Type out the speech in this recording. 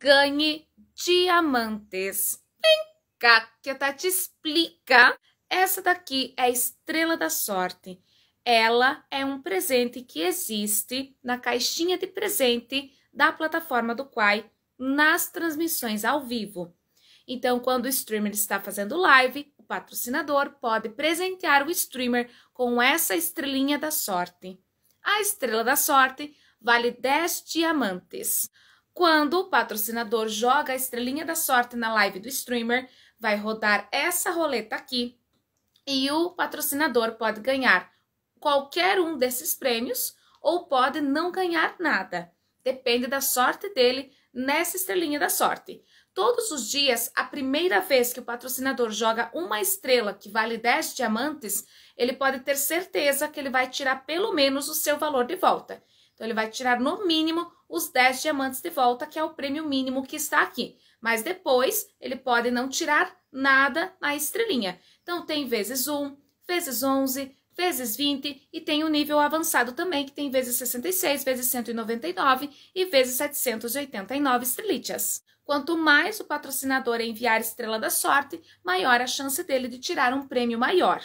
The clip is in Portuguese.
ganhe diamantes. Vem cá que a Tati tá explica. Essa daqui é a estrela da sorte. Ela é um presente que existe na caixinha de presente da plataforma do Quai nas transmissões ao vivo. Então, quando o streamer está fazendo live, o patrocinador pode presentear o streamer com essa estrelinha da sorte. A estrela da sorte vale 10 diamantes. Quando o patrocinador joga a estrelinha da sorte na live do streamer, vai rodar essa roleta aqui e o patrocinador pode ganhar qualquer um desses prêmios ou pode não ganhar nada. Depende da sorte dele nessa estrelinha da sorte. Todos os dias, a primeira vez que o patrocinador joga uma estrela que vale 10 diamantes, ele pode ter certeza que ele vai tirar pelo menos o seu valor de volta. Então, ele vai tirar no mínimo os 10 diamantes de volta, que é o prêmio mínimo que está aqui. Mas depois, ele pode não tirar nada na estrelinha. Então, tem vezes 1, vezes 11, vezes 20 e tem o um nível avançado também, que tem vezes 66, vezes 199 e vezes 789 estrelitas. Quanto mais o patrocinador enviar estrela da sorte, maior a chance dele de tirar um prêmio maior.